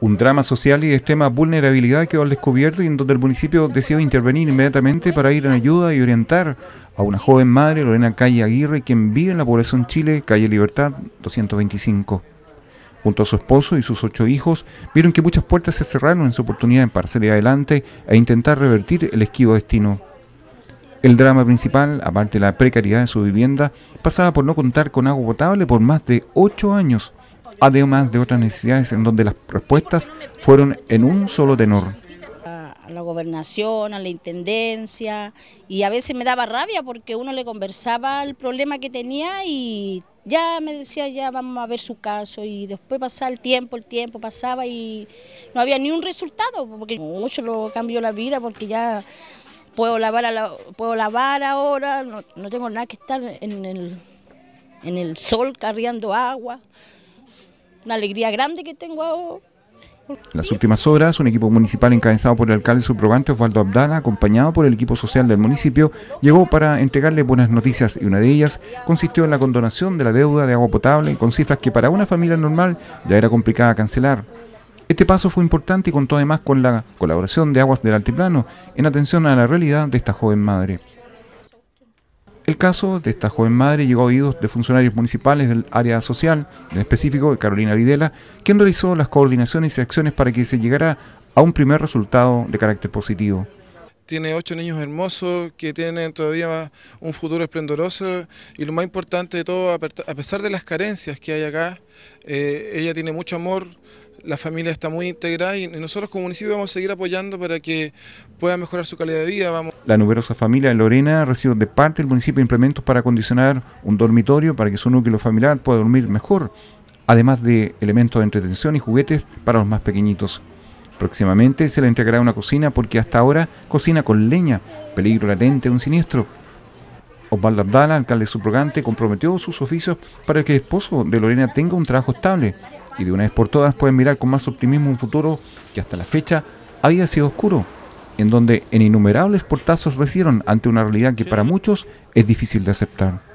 un drama social y de extrema vulnerabilidad quedó al descubierto y en donde el municipio decidió intervenir inmediatamente para ir en ayuda y orientar a una joven madre, Lorena Calle Aguirre, quien vive en la población Chile, calle Libertad 225. Junto a su esposo y sus ocho hijos, vieron que muchas puertas se cerraron en su oportunidad de y adelante e intentar revertir el esquivo destino. El drama principal, aparte de la precariedad de su vivienda, pasaba por no contar con agua potable por más de ocho años además de otras necesidades en donde las respuestas fueron en un solo tenor. A la gobernación, a la intendencia, y a veces me daba rabia porque uno le conversaba el problema que tenía y ya me decía, ya vamos a ver su caso, y después pasaba el tiempo, el tiempo pasaba y no había ni un resultado, porque mucho lo cambió la vida, porque ya puedo lavar, puedo lavar ahora, no, tengo nada que estar en el, en el sol carriando agua una alegría grande que tengo En las últimas horas, un equipo municipal encabezado por el alcalde subrogante Osvaldo Abdala, acompañado por el equipo social del municipio, llegó para entregarle buenas noticias y una de ellas consistió en la condonación de la deuda de agua potable con cifras que para una familia normal ya era complicada cancelar. Este paso fue importante y contó además con la colaboración de Aguas del Altiplano en atención a la realidad de esta joven madre. El caso de esta joven madre llegó a oídos de funcionarios municipales del área social, en específico de Carolina Videla, quien realizó las coordinaciones y acciones para que se llegara a un primer resultado de carácter positivo tiene ocho niños hermosos que tienen todavía un futuro esplendoroso y lo más importante de todo, a pesar de las carencias que hay acá, eh, ella tiene mucho amor, la familia está muy integrada y nosotros como municipio vamos a seguir apoyando para que pueda mejorar su calidad de vida. La numerosa familia de Lorena recibe de parte del municipio implementos para acondicionar un dormitorio para que su núcleo familiar pueda dormir mejor, además de elementos de entretención y juguetes para los más pequeñitos. Próximamente se le entregará una cocina porque hasta ahora cocina con leña, peligro latente, un siniestro. Osvaldo Abdala, alcalde subrogante, comprometió sus oficios para que el esposo de Lorena tenga un trabajo estable y de una vez por todas pueden mirar con más optimismo un futuro que hasta la fecha había sido oscuro, en donde en innumerables portazos recieron ante una realidad que para muchos es difícil de aceptar.